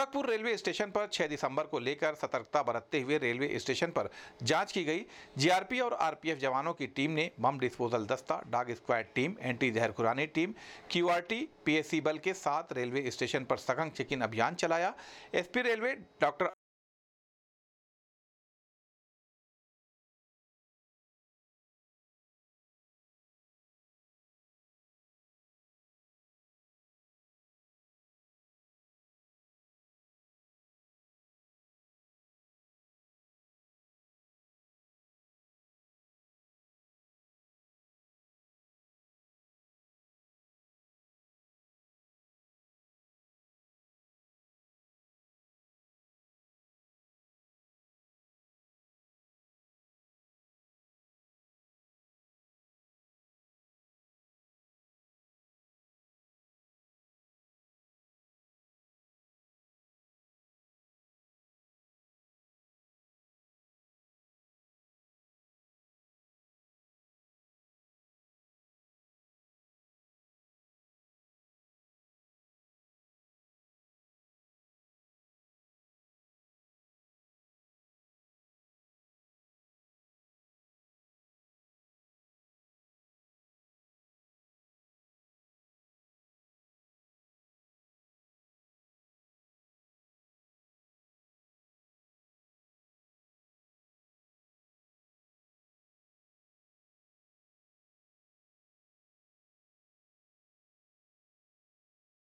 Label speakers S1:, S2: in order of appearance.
S1: Gorakhpur railway station पर 6 दिसंबर को लेकर सतर्कता बरतते हुए रेलवे स्टेशन पर जांच की गई जीआरपी और आरपीएफ जवानों की टीम ने बम डिस्पोजल दस्ता डाग स्क्वाड टीम एंटी जहर खुरानी टीम क्यूआरटी पीएससी बल के साथ रेलवे स्टेशन पर सघन चेकिंग अभियान चलाया एसपी रेलवे डॉक्टर